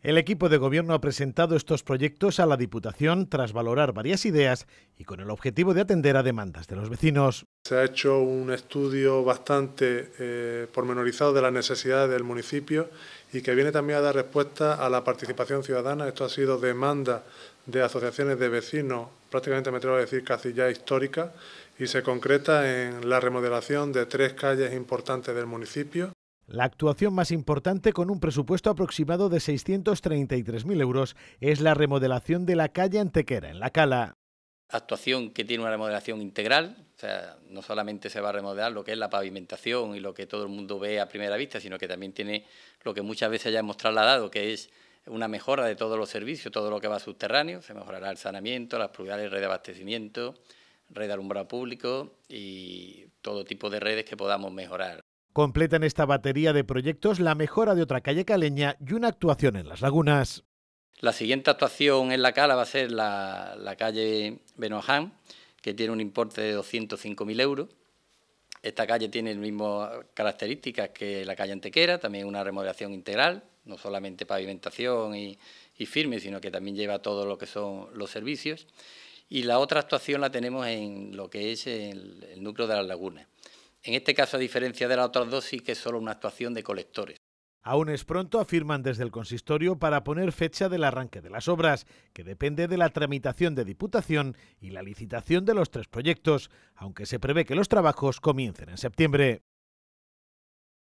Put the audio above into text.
El equipo de gobierno ha presentado estos proyectos a la Diputación tras valorar varias ideas y con el objetivo de atender a demandas de los vecinos. Se ha hecho un estudio bastante eh, pormenorizado de las necesidades del municipio y que viene también a dar respuesta a la participación ciudadana. Esto ha sido demanda de asociaciones de vecinos, prácticamente me atrevo a decir casi ya histórica, y se concreta en la remodelación de tres calles importantes del municipio. La actuación más importante, con un presupuesto aproximado de 633.000 euros, es la remodelación de la calle Antequera, en La Cala. Actuación que tiene una remodelación integral, o sea, no solamente se va a remodelar lo que es la pavimentación y lo que todo el mundo ve a primera vista, sino que también tiene lo que muchas veces ya hemos trasladado, que es una mejora de todos los servicios, todo lo que va subterráneo, se mejorará el saneamiento, las de red de abastecimiento, red de alumbrado público y todo tipo de redes que podamos mejorar. Completan esta batería de proyectos la mejora de otra calle caleña y una actuación en las lagunas. La siguiente actuación en la cala va a ser la, calle Benoján... que tiene un importe de 205.000 euros. Esta calle tiene las mismas características que la calle Antequera, también una remodelación integral, no solamente pavimentación y, firme, sino que también lleva todo lo que son los servicios. Y la otra actuación la tenemos en lo que es el núcleo de las lagunas. En este caso, a diferencia de las otras dos, sí que es solo una actuación de colectores. Aún es pronto, afirman desde el consistorio, para poner fecha del arranque de las obras, que depende de la tramitación de Diputación y la licitación de los tres proyectos, aunque se prevé que los trabajos comiencen en septiembre.